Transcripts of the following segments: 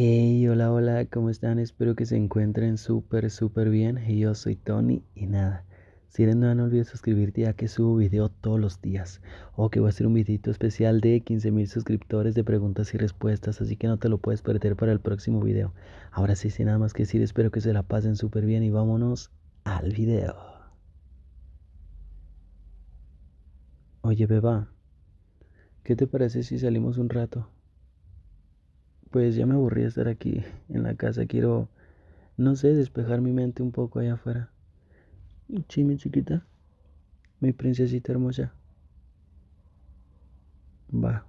Hey, hola, hola, ¿cómo están? Espero que se encuentren súper, súper bien. Yo soy Tony y nada. Si eres nuevo no olvides suscribirte ya que subo video todos los días. O que voy a hacer un videito especial de 15.000 suscriptores de preguntas y respuestas, así que no te lo puedes perder para el próximo video. Ahora sí, sin nada más que decir, espero que se la pasen súper bien y vámonos al video. Oye, beba, ¿qué te parece si salimos un rato? pues ya me aburrí de estar aquí en la casa, quiero, no sé, despejar mi mente un poco allá afuera. Sí, mi chiquita, mi princesita hermosa. Va.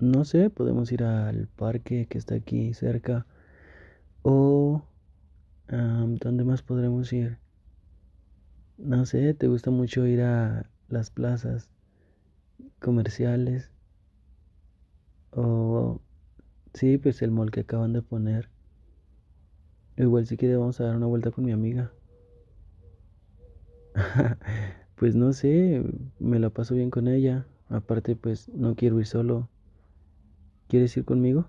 No sé, podemos ir al parque que está aquí cerca. O... ¿Dónde más podremos ir? No sé, ¿te gusta mucho ir a las plazas comerciales? o sí, pues el mol que acaban de poner. Igual si quiere vamos a dar una vuelta con mi amiga. pues no sé, me la paso bien con ella. Aparte, pues no quiero ir solo. ¿Quieres ir conmigo?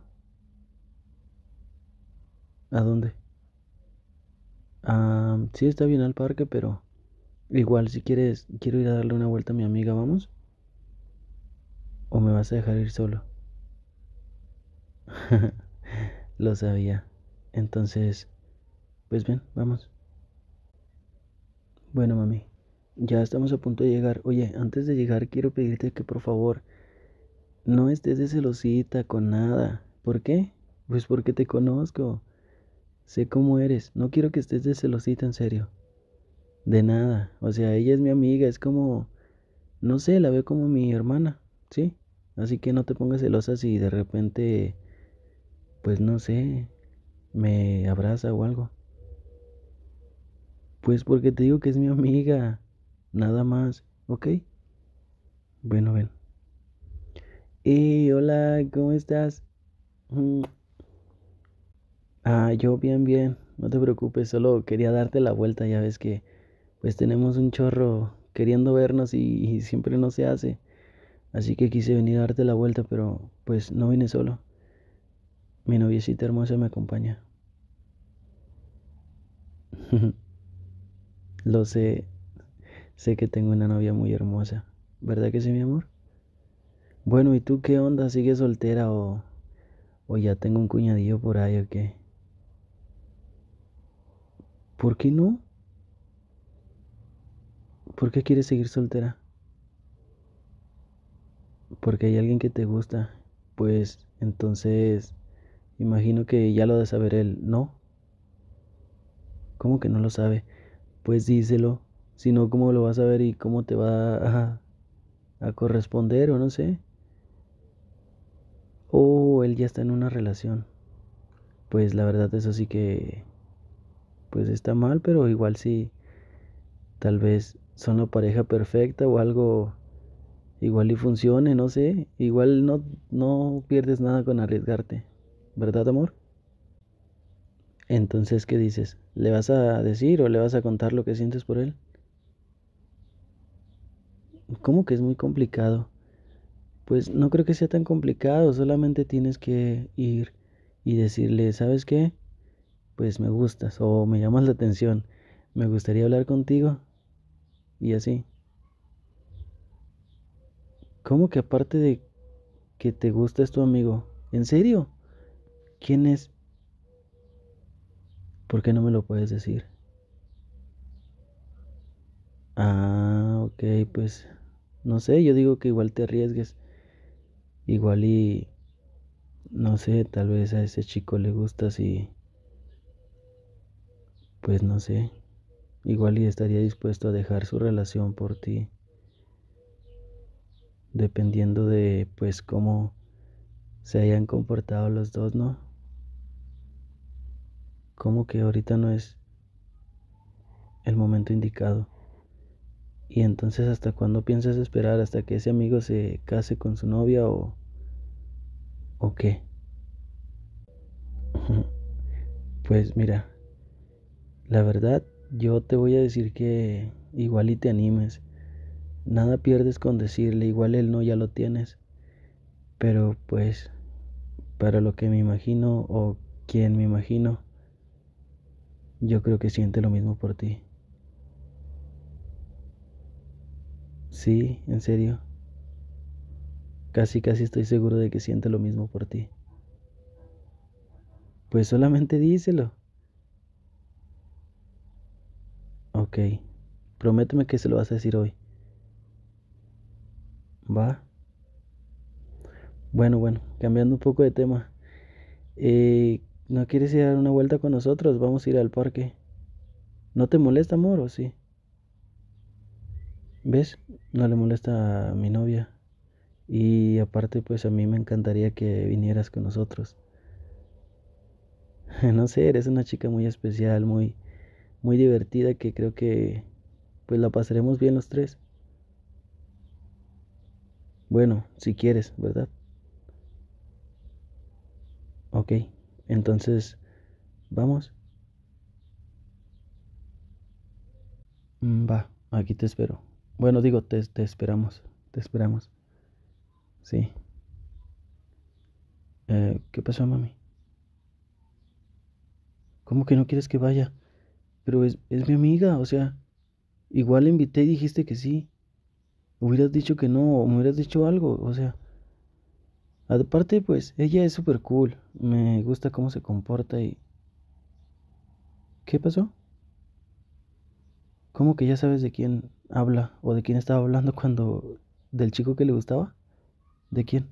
¿A dónde? Ah, sí, está bien al parque, pero igual si quieres, quiero ir a darle una vuelta a mi amiga, ¿vamos? ¿O me vas a dejar ir solo? Lo sabía. Entonces, pues bien, vamos. Bueno, mami, ya estamos a punto de llegar. Oye, antes de llegar quiero pedirte que por favor no estés de celosita con nada. ¿Por qué? Pues porque te conozco. Sé cómo eres. No quiero que estés de celosita, en serio. De nada. O sea, ella es mi amiga. Es como... No sé, la veo como mi hermana. ¿Sí? Así que no te pongas celosa si de repente pues no sé, me abraza o algo. Pues porque te digo que es mi amiga, nada más, ¿ok? Bueno, ven. Y eh, hola, ¿cómo estás? Mm. Ah, yo bien, bien, no te preocupes, solo quería darte la vuelta, ya ves que pues tenemos un chorro queriendo vernos y siempre no se hace. Así que quise venir a darte la vuelta, pero pues no vine solo. Mi noviecita hermosa me acompaña. Lo sé, sé que tengo una novia muy hermosa. ¿Verdad que sí, mi amor? Bueno, ¿y tú qué onda? ¿Sigues soltera o, o ya tengo un cuñadillo por ahí o qué? ¿Por qué no? ¿Por qué quieres seguir soltera? Porque hay alguien que te gusta. Pues entonces Imagino que ya lo de saber él, ¿no? ¿Cómo que no lo sabe? Pues díselo. Si no, ¿cómo lo vas a ver y cómo te va a, corresponder o no sé? O oh, él ya está en una relación. Pues la verdad es así que... Pues está mal, pero igual sí. Tal vez son la pareja perfecta o algo igual y funcione, no sé. Igual no, no pierdes nada con arriesgarte. ¿verdad amor? Entonces, ¿qué dices? ¿Le vas a decir o le vas a contar lo que sientes por él? ¿Cómo que es muy complicado? Pues no creo que sea tan complicado, solamente tienes que ir y decirle, ¿sabes qué? Pues me gustas o me llamas la atención, me gustaría hablar contigo y así. ¿Cómo que aparte de que te gusta es tu amigo? ¿En serio? ¿Quién es? ¿Por qué no me lo puedes decir? Ah, ok, pues no sé, yo digo que igual te arriesgues. Igual y... No sé, tal vez a ese chico le gustas y... Pues no sé. Igual y estaría dispuesto a dejar su relación por ti. Dependiendo de, pues, cómo se hayan comportado los dos, ¿no? como que ahorita no es el momento indicado. Y entonces hasta cuándo piensas esperar hasta que ese amigo se case con su novia o o qué? pues mira, la verdad yo te voy a decir que igual y te animes. Nada pierdes con decirle, igual él no ya lo tienes. Pero pues para lo que me imagino o quien me imagino yo creo que siente lo mismo por ti. Sí, en serio. Casi, casi estoy seguro de que siente lo mismo por ti. Pues solamente díselo. Ok, prométeme que se lo vas a decir hoy. ¿Va? Bueno, bueno, cambiando un poco de tema. Eh, ¿No quieres ir a dar una vuelta con nosotros? Vamos a ir al parque. ¿No te molesta, amor, o sí? ¿Ves? No le molesta a mi novia. Y aparte, pues a mí me encantaría que vinieras con nosotros. No sé, eres una chica muy especial, muy, muy divertida, que creo que pues la pasaremos bien los tres. Bueno, si quieres, ¿verdad? Ok. Entonces, vamos. Mm, va, aquí te espero. Bueno, digo, te, te esperamos, te esperamos. Sí. Eh, ¿Qué pasó, mami? ¿Cómo que no quieres que vaya? Pero es, es mi amiga, o sea, igual la invité y dijiste que sí. Hubieras dicho que no, o me hubieras dicho algo, o sea. Aparte, pues ella es súper cool. Me gusta cómo se comporta y... ¿Qué pasó? ¿Cómo que ya sabes de quién habla o de quién estaba hablando cuando... del chico que le gustaba? ¿De quién?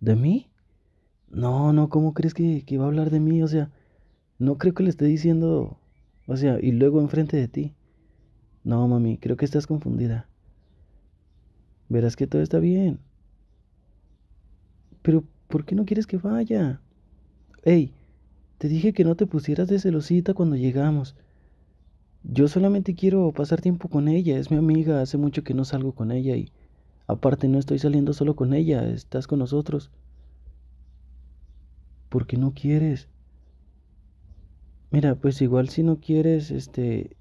¿De mí? No, no, ¿cómo crees que, que va a hablar de mí? O sea, no creo que le esté diciendo... O sea, y luego enfrente de ti. No, mami, creo que estás confundida. Verás que todo está bien. Pero, ¿por qué no quieres que vaya? Ey, te dije que no te pusieras de celosita cuando llegamos. Yo solamente quiero pasar tiempo con ella, es mi amiga, hace mucho que no salgo con ella y aparte no estoy saliendo solo con ella, estás con nosotros. ¿Por qué no quieres? Mira, pues igual si no quieres, este,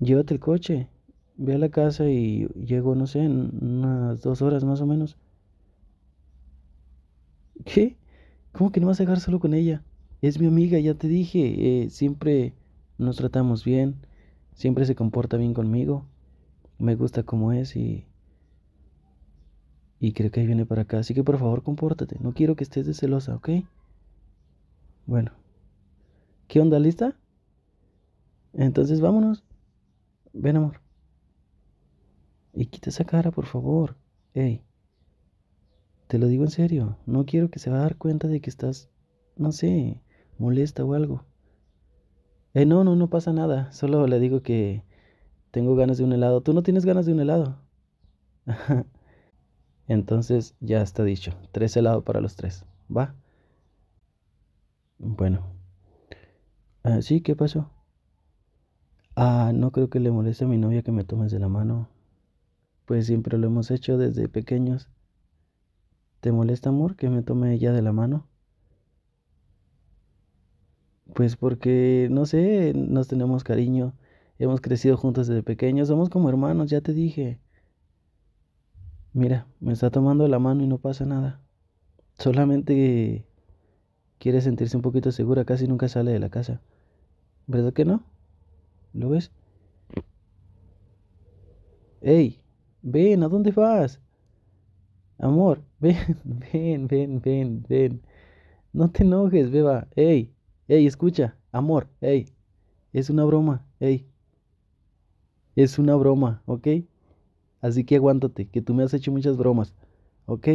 llévate el coche, ve a la casa y llego, no sé, en unas dos horas más o menos. ¿Qué? ¿Cómo que no vas a dejar solo con ella? Es mi amiga, ya te dije. Eh, siempre nos tratamos bien. Siempre se comporta bien conmigo. Me gusta como es y... Y creo que ahí viene para acá. Así que por favor, compórtate. No quiero que estés de celosa, ¿ok? Bueno. ¿Qué onda? ¿Lista? Entonces vámonos. Ven, amor. Y quita esa cara, por favor. Ey. Te lo digo en serio, no quiero que se va a dar cuenta de que estás, no sé, molesta o algo. Eh, no, no, no pasa nada, solo le digo que tengo ganas de un helado. Tú no tienes ganas de un helado. Entonces ya está dicho, tres helados para los tres, ¿va? Bueno. Ah, sí, ¿qué pasó? Ah, no creo que le moleste a mi novia que me tomes de la mano. Pues siempre lo hemos hecho desde pequeños. ¿Te molesta, amor, que me tome ella de la mano? Pues porque, no sé, nos tenemos cariño, hemos crecido juntos desde pequeños, somos como hermanos, ya te dije. Mira, me está tomando la mano y no pasa nada. Solamente quiere sentirse un poquito segura, casi nunca sale de la casa. ¿Verdad que no? ¿Lo ves? ¡Ey! Ven, ¿a dónde vas? Amor, ven, ven, ven, ven, ven. No te enojes, beba. Ey, ey, escucha. Amor, ey. Es una broma, ey. Es una broma, ¿ok? Así que aguántate, que tú me has hecho muchas bromas, ¿ok?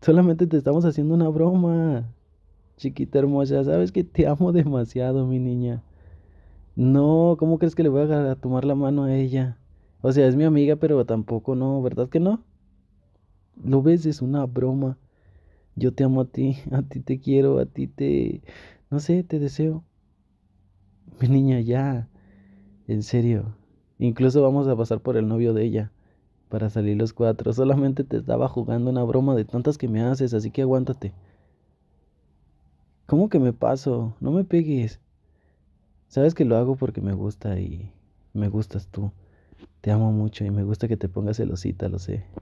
Solamente te estamos haciendo una broma. Chiquita hermosa, sabes que te amo demasiado, mi niña. No, ¿cómo crees que le voy a tomar la mano a ella? O sea, es mi amiga, pero tampoco no, ¿verdad que no? Lo ves, es una broma. Yo te amo a ti, a ti te quiero, a ti te... No sé, te deseo. Mi niña, ya. En serio. Incluso vamos a pasar por el novio de ella. Para salir los cuatro. Solamente te estaba jugando una broma de tantas que me haces, así que aguántate. ¿Cómo que me paso? No me pegues. Sabes que lo hago porque me gusta y me gustas tú. Te amo mucho y me gusta que te pongas celosita, lo sé.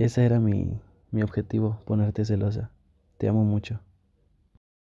Ese era mi, mi objetivo, ponerte celosa. Te amo mucho.